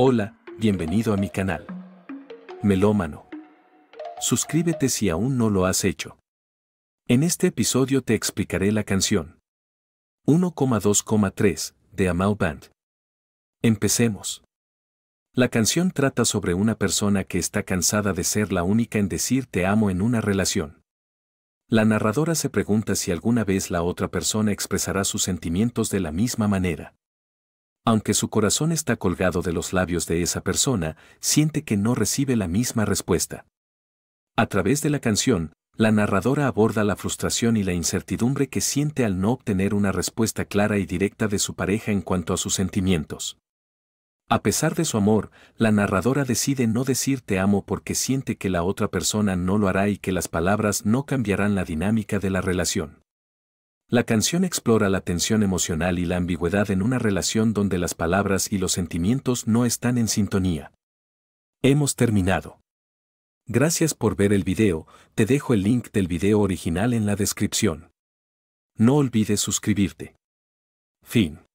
Hola, bienvenido a mi canal. Melómano. Suscríbete si aún no lo has hecho. En este episodio te explicaré la canción 1,2,3 de Amal Band. Empecemos. La canción trata sobre una persona que está cansada de ser la única en decir te amo en una relación. La narradora se pregunta si alguna vez la otra persona expresará sus sentimientos de la misma manera. Aunque su corazón está colgado de los labios de esa persona, siente que no recibe la misma respuesta. A través de la canción, la narradora aborda la frustración y la incertidumbre que siente al no obtener una respuesta clara y directa de su pareja en cuanto a sus sentimientos. A pesar de su amor, la narradora decide no decir te amo porque siente que la otra persona no lo hará y que las palabras no cambiarán la dinámica de la relación. La canción explora la tensión emocional y la ambigüedad en una relación donde las palabras y los sentimientos no están en sintonía. Hemos terminado. Gracias por ver el video, te dejo el link del video original en la descripción. No olvides suscribirte. Fin.